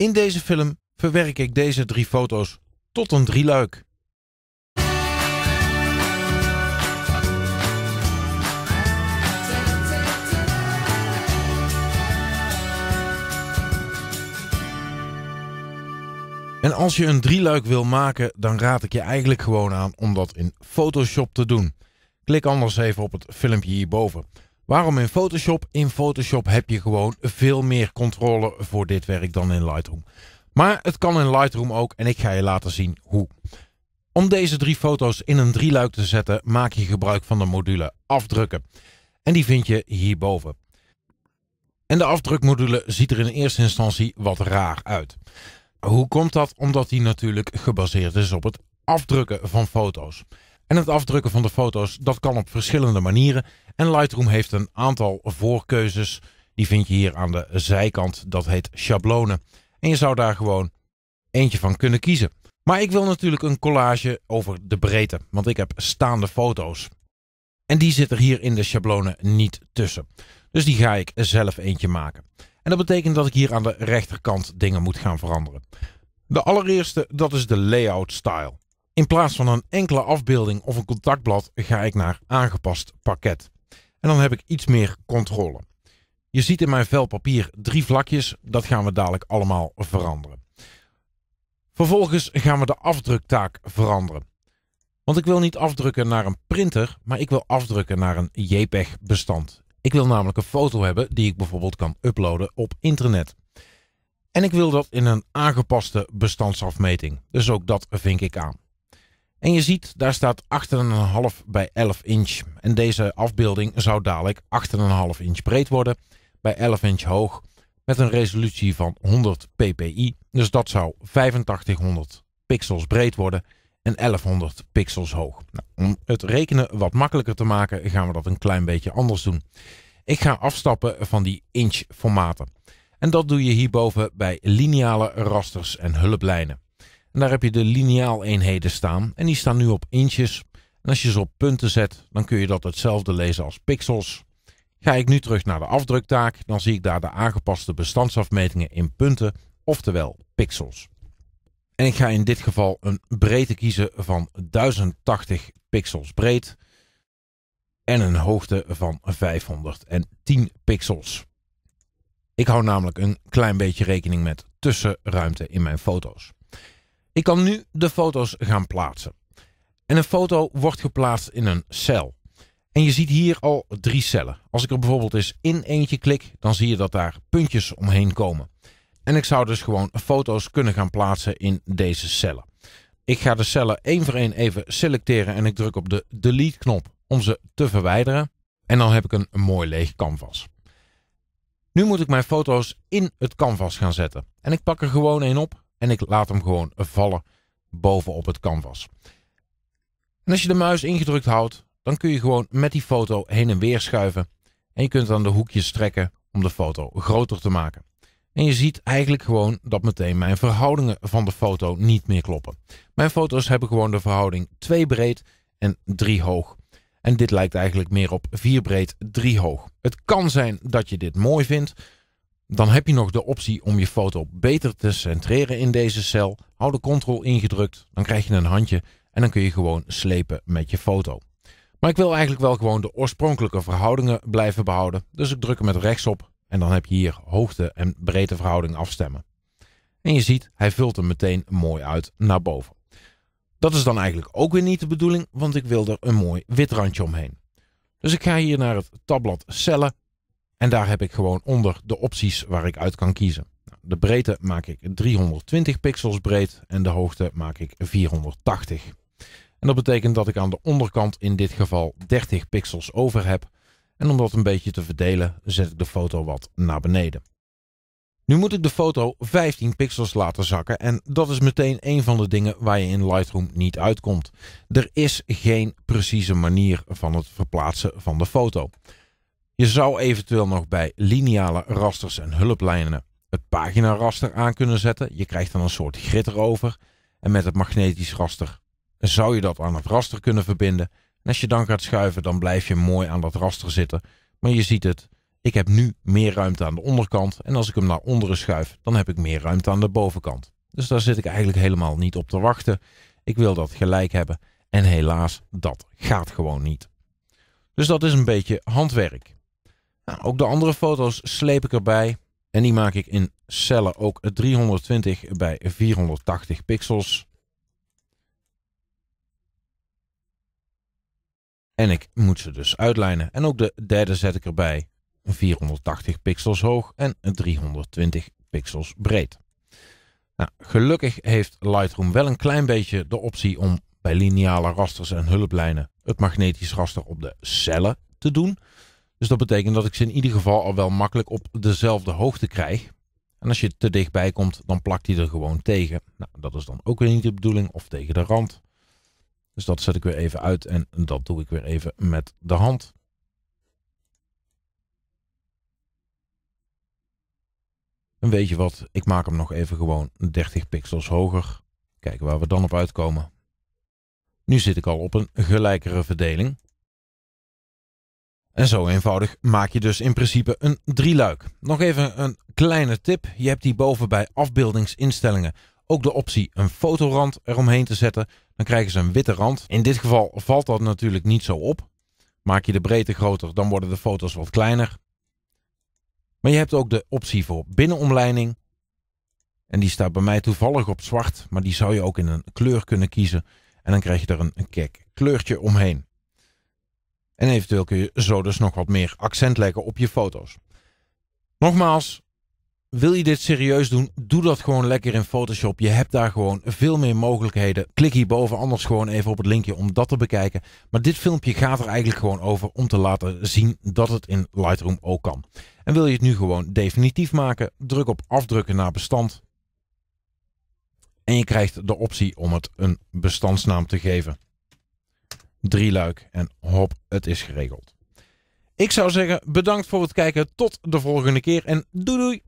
In deze film verwerk ik deze drie foto's tot een drieluik. En als je een drieluik wil maken, dan raad ik je eigenlijk gewoon aan om dat in Photoshop te doen. Klik anders even op het filmpje hierboven. Waarom in Photoshop? In Photoshop heb je gewoon veel meer controle voor dit werk dan in Lightroom. Maar het kan in Lightroom ook en ik ga je laten zien hoe. Om deze drie foto's in een drieluik te zetten maak je gebruik van de module afdrukken. En die vind je hierboven. En de afdrukmodule ziet er in eerste instantie wat raar uit. Hoe komt dat? Omdat die natuurlijk gebaseerd is op het afdrukken van foto's. En het afdrukken van de foto's, dat kan op verschillende manieren. En Lightroom heeft een aantal voorkeuzes. Die vind je hier aan de zijkant. Dat heet schablonen. En je zou daar gewoon eentje van kunnen kiezen. Maar ik wil natuurlijk een collage over de breedte. Want ik heb staande foto's. En die zit er hier in de schablonen niet tussen. Dus die ga ik zelf eentje maken. En dat betekent dat ik hier aan de rechterkant dingen moet gaan veranderen. De allereerste, dat is de layout style. In plaats van een enkele afbeelding of een contactblad ga ik naar aangepast pakket. En dan heb ik iets meer controle. Je ziet in mijn vel papier drie vlakjes, dat gaan we dadelijk allemaal veranderen. Vervolgens gaan we de afdruktaak veranderen. Want ik wil niet afdrukken naar een printer, maar ik wil afdrukken naar een JPEG bestand. Ik wil namelijk een foto hebben die ik bijvoorbeeld kan uploaden op internet. En ik wil dat in een aangepaste bestandsafmeting. Dus ook dat vink ik aan. En je ziet, daar staat 8,5 bij 11 inch. En deze afbeelding zou dadelijk 8,5 inch breed worden bij 11 inch hoog met een resolutie van 100 ppi. Dus dat zou 8500 pixels breed worden en 1100 pixels hoog. Nou, om het rekenen wat makkelijker te maken gaan we dat een klein beetje anders doen. Ik ga afstappen van die inch formaten. En dat doe je hierboven bij lineale rasters en hulplijnen. En daar heb je de eenheden staan. En die staan nu op inches. En als je ze op punten zet, dan kun je dat hetzelfde lezen als pixels. Ga ik nu terug naar de afdruktaak, dan zie ik daar de aangepaste bestandsafmetingen in punten, oftewel pixels. En ik ga in dit geval een breedte kiezen van 1080 pixels breed en een hoogte van 510 pixels. Ik hou namelijk een klein beetje rekening met tussenruimte in mijn foto's. Ik kan nu de foto's gaan plaatsen. En een foto wordt geplaatst in een cel. En je ziet hier al drie cellen. Als ik er bijvoorbeeld eens in eentje klik, dan zie je dat daar puntjes omheen komen. En ik zou dus gewoon foto's kunnen gaan plaatsen in deze cellen. Ik ga de cellen één voor één even selecteren en ik druk op de delete knop om ze te verwijderen. En dan heb ik een mooi leeg canvas. Nu moet ik mijn foto's in het canvas gaan zetten. En ik pak er gewoon één op en ik laat hem gewoon vallen bovenop het canvas. En als je de muis ingedrukt houdt, dan kun je gewoon met die foto heen en weer schuiven. En je kunt dan de hoekjes trekken om de foto groter te maken. En je ziet eigenlijk gewoon dat meteen mijn verhoudingen van de foto niet meer kloppen. Mijn foto's hebben gewoon de verhouding 2 breed en 3 hoog. En dit lijkt eigenlijk meer op 4 breed, 3 hoog. Het kan zijn dat je dit mooi vindt, dan heb je nog de optie om je foto beter te centreren in deze cel. Hou de Ctrl ingedrukt, dan krijg je een handje en dan kun je gewoon slepen met je foto. Maar ik wil eigenlijk wel gewoon de oorspronkelijke verhoudingen blijven behouden. Dus ik druk hem met rechts op en dan heb je hier hoogte- en breedteverhouding afstemmen. En je ziet, hij vult hem meteen mooi uit naar boven. Dat is dan eigenlijk ook weer niet de bedoeling, want ik wil er een mooi wit randje omheen. Dus ik ga hier naar het tabblad cellen en daar heb ik gewoon onder de opties waar ik uit kan kiezen. Nou, de breedte maak ik 320 pixels breed en de hoogte maak ik 480. En dat betekent dat ik aan de onderkant in dit geval 30 pixels over heb. En om dat een beetje te verdelen zet ik de foto wat naar beneden. Nu moet ik de foto 15 pixels laten zakken en dat is meteen een van de dingen waar je in Lightroom niet uitkomt. Er is geen precieze manier van het verplaatsen van de foto. Je zou eventueel nog bij lineale rasters en hulplijnen het paginaraster aan kunnen zetten. Je krijgt dan een soort grid erover. En met het magnetisch raster zou je dat aan het raster kunnen verbinden. En als je dan gaat schuiven, dan blijf je mooi aan dat raster zitten. Maar je ziet het, ik heb nu meer ruimte aan de onderkant. En als ik hem naar onderen schuif, dan heb ik meer ruimte aan de bovenkant. Dus daar zit ik eigenlijk helemaal niet op te wachten. Ik wil dat gelijk hebben. En helaas, dat gaat gewoon niet. Dus dat is een beetje handwerk. Nou, ook de andere foto's sleep ik erbij. En die maak ik in cellen ook 320 bij 480 pixels. En ik moet ze dus uitlijnen. En ook de derde zet ik erbij. 480 pixels hoog en 320 pixels breed. Nou, gelukkig heeft Lightroom wel een klein beetje de optie om bij lineale rasters en hulplijnen het magnetisch raster op de cellen te doen. Dus dat betekent dat ik ze in ieder geval al wel makkelijk op dezelfde hoogte krijg. En als je te dichtbij komt, dan plakt hij er gewoon tegen. Nou, dat is dan ook weer niet de bedoeling, of tegen de rand. Dus dat zet ik weer even uit en dat doe ik weer even met de hand. En weet je wat, ik maak hem nog even gewoon 30 pixels hoger. Kijken waar we dan op uitkomen. Nu zit ik al op een gelijkere verdeling. En zo eenvoudig maak je dus in principe een drieluik. Nog even een kleine tip. Je hebt hierboven bij afbeeldingsinstellingen ook de optie een fotorand eromheen te zetten. Dan krijgen ze een witte rand. In dit geval valt dat natuurlijk niet zo op. Maak je de breedte groter, dan worden de foto's wat kleiner. Maar je hebt ook de optie voor binnenomleiding. En die staat bij mij toevallig op zwart, maar die zou je ook in een kleur kunnen kiezen. En dan krijg je er een kek kleurtje omheen. En eventueel kun je zo dus nog wat meer accent leggen op je foto's. Nogmaals, wil je dit serieus doen? Doe dat gewoon lekker in Photoshop. Je hebt daar gewoon veel meer mogelijkheden. Klik hierboven anders gewoon even op het linkje om dat te bekijken. Maar dit filmpje gaat er eigenlijk gewoon over om te laten zien dat het in Lightroom ook kan. En wil je het nu gewoon definitief maken? Druk op afdrukken naar bestand. En je krijgt de optie om het een bestandsnaam te geven drie luik en hop, het is geregeld. Ik zou zeggen bedankt voor het kijken. Tot de volgende keer en doei doei!